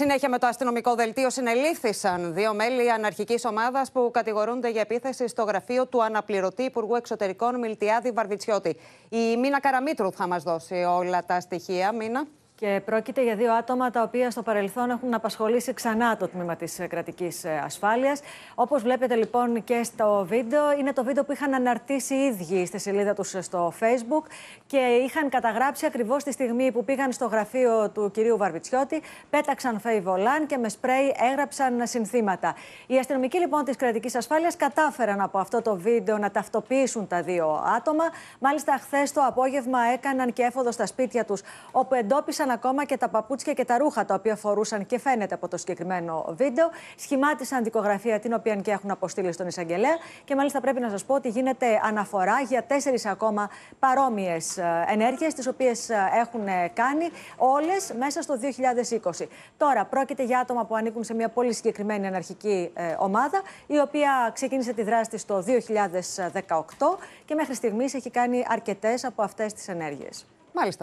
Συνέχεια με το αστυνομικό δελτίο συνελήφθησαν δύο μέλη αναρχικής ομάδας που κατηγορούνται για επίθεση στο γραφείο του αναπληρωτή Υπουργού Εξωτερικών Μιλτιάδη Βαρβιτσιώτη. Η Μίνα Καραμίτρου θα μας δώσει όλα τα στοιχεία. Μίνα. Και πρόκειται για δύο άτομα τα οποία στο παρελθόν έχουν απασχολήσει ξανά το τμήμα της ε, κρατικής ε, ασφάλειας. Όπως βλέπετε λοιπόν και στο βίντεο, είναι το βίντεο που είχαν αναρτήσει οι ίδιοι στη σελίδα τους ε, στο Facebook και είχαν καταγράψει ακριβώς τη στιγμή που πήγαν στο γραφείο του κυρίου Βαρβιτσιώτη, πέταξαν φέι βολάν και με σπρέι έγραψαν συνθήματα. Οι αστυνομικοί λοιπόν της κρατικής ασφάλειας κατάφεραν από αυτό το βίντεο να ταυτοποιήσουν τα δύο άτομα. Μάλιστα, χθες το απόγευμα έκαναν και έφοδο στα σπίτια τους, όπου εντόπισαν ακόμα και τα παπούτσια και τα ρούχα τα οποία φορούσαν και φαίνεται από το συγκεκριμένο βίντεο. Σχημάτισαν δικογραφία την οποία και έχουν αποστείλει στον εισαγγελέα. Και μάλιστα πρέπει να σας πω ότι γίνεται αναφορά για τέσσερις ακόμα παρόμοιες ενέργειες, τις οποίες ε, έχουν ε, κάνει όλες μέσα στο 2020. Τώρα πρόκειται για άτομα που ανήκουν σε μια πολύ συγκεκριμένη αναρχική ε, ομάδα, η οποία ξεκίνησε τη δράση το 2018 και μέχρι στιγμής έχει κάνει αρκετές από αυτές τις ενέργειες. Μάλιστα.